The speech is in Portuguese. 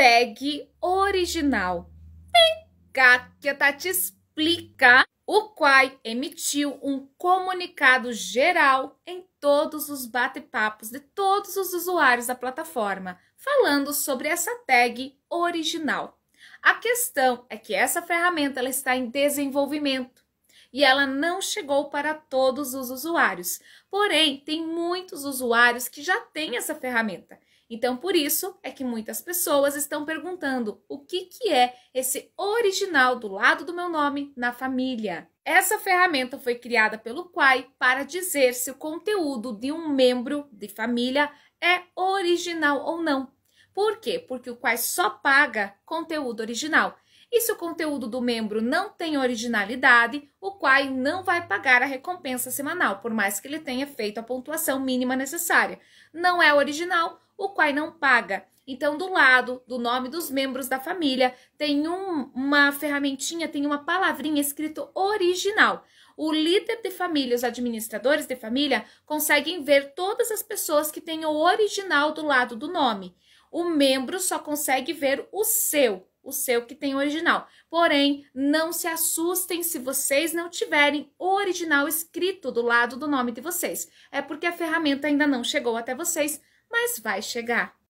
Tag original. Vem cá que a Tati tá explica. O Quai emitiu um comunicado geral em todos os bate-papos de todos os usuários da plataforma, falando sobre essa tag original. A questão é que essa ferramenta ela está em desenvolvimento e ela não chegou para todos os usuários. Porém, tem muitos usuários que já têm essa ferramenta. Então, por isso é que muitas pessoas estão perguntando o que, que é esse original do lado do meu nome na família. Essa ferramenta foi criada pelo Quai para dizer se o conteúdo de um membro de família é original ou não. Por quê? Porque o Quai só paga conteúdo original. E se o conteúdo do membro não tem originalidade, o Quai não vai pagar a recompensa semanal, por mais que ele tenha feito a pontuação mínima necessária. Não é original, o Quai não paga. Então, do lado do nome dos membros da família, tem um, uma ferramentinha, tem uma palavrinha escrito original. O líder de família, os administradores de família, conseguem ver todas as pessoas que têm o original do lado do nome. O membro só consegue ver o seu o seu que tem original. Porém, não se assustem se vocês não tiverem o original escrito do lado do nome de vocês. É porque a ferramenta ainda não chegou até vocês, mas vai chegar.